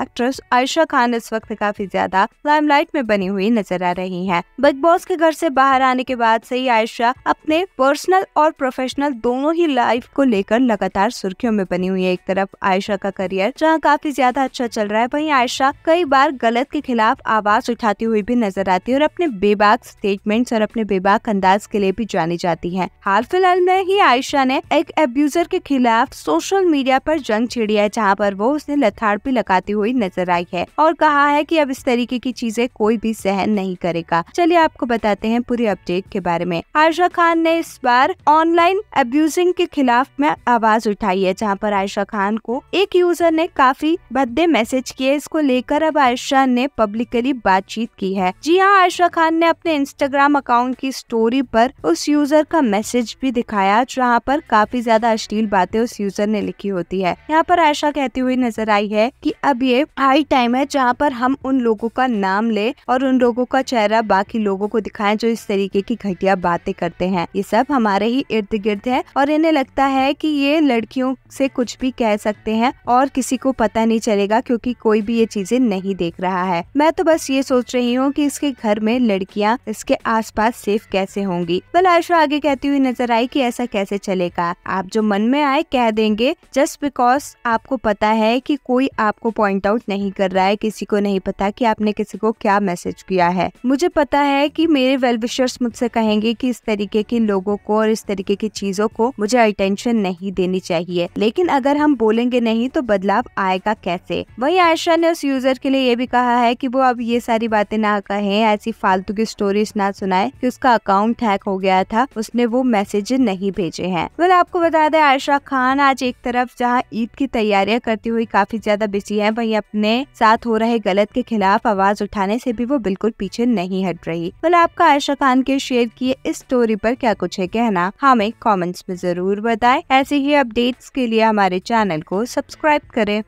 Actress Ayesha Khan इस वक्त काफी ज्यादा लाइमलाइट में बनी हुई नजर आ रही हैं। बिग बॉस के घर से बाहर आने के बाद से ही आयशा अपने पर्सनल और प्रोफेशनल दोनों ही लाइफ को लेकर लगातार सुर्खियों में बनी हुई है एक तरफ आयशा का करियर जहाँ काफी ज्यादा अच्छा चल रहा है वही आयशा कई बार गलत के खिलाफ आवाज उठाती हुई भी नजर आती है और अपने बेबाक स्टेटमेंट और अपने बेबाक अंदाज के लिए भी जानी जाती है हाल फिलहाल में ही आयशा ने एक एब्यूजर के खिलाफ सोशल मीडिया पर जंग छिड़ी है जहाँ पर वो उसने लथाड़ भी लगाती हुई हुई नजर आई है और कहा है की अब इस तरीके की चीजें कोई भी सहन नहीं करेगा चलिए आपको बताते हैं पूरी अपडेट के बारे में आयशा खान ने इस बार ऑनलाइन अब्यूजिंग के खिलाफ में आवाज उठाई है जहाँ पर आयशा खान को एक यूजर ने काफी भद्दे मैसेज किए इसको लेकर अब आयशा ने पब्लिकली बातचीत की है जी हाँ आयशा खान ने अपने इंस्टाग्राम अकाउंट की स्टोरी पर उस यूजर का मैसेज भी दिखाया जहाँ पर काफी ज्यादा अश्लील बातें उस यूजर ने लिखी होती है यहाँ पर आयशा कहती हुई नजर आई है की अब ये लिए हाई टाइम है जहाँ पर हम उन लोगों का नाम ले और उन लोगों का चेहरा बाकी लोगों को दिखाएं जो इस तरीके की घटिया बातें करते हैं ये सब हमारे ही इर्द गिर्द है और इन्हें लगता है कि ये लड़कियों से कुछ भी कह सकते हैं और किसी को पता नहीं चलेगा क्योंकि कोई भी ये चीजें नहीं देख रहा है मैं तो बस ये सोच रही हूँ कि इसके घर में लड़कियाँ इसके आसपास सेफ कैसे होंगी आशा आगे कहती हुई नजर आई कि ऐसा कैसे चलेगा आप जो मन में आए कह देंगे जस्ट बिकॉज आपको पता है कि कोई आपको पॉइंट पॉइंट आउट नहीं कर रहा है किसी को नहीं पता कि आपने किसी को क्या मैसेज किया है मुझे पता है कि मेरे वेल विशर्स मुझसे कहेंगे कि इस तरीके के लोगों को और इस तरीके की चीजों को मुझे अटेंशन नहीं देनी चाहिए लेकिन अगर हम बोलेंगे नहीं तो बदलाव आएगा कैसे वही आयशा ने उस यूजर के लिए ये भी कहा है की वो अब ये सारी बातें ना कहे ऐसी फालतू की स्टोरीज ना सुनाए की उसका अकाउंट हैक हो गया था उसने वो मैसेज नहीं भेजे हैं वेल आपको बता दें आयशा खान आज एक तरफ जहाँ ईद की तैयारियां करती हुई काफी ज्यादा बिजी है वहीं अपने साथ हो रहे गलत के खिलाफ आवाज उठाने से भी वो बिल्कुल पीछे नहीं हट रही बोला आपका आयशा खान के शेयर किए इस स्टोरी पर क्या कुछ है कहना हमें हाँ, कमेंट्स में जरूर बताएं ऐसे ही अपडेट्स के लिए हमारे चैनल को सब्सक्राइब करें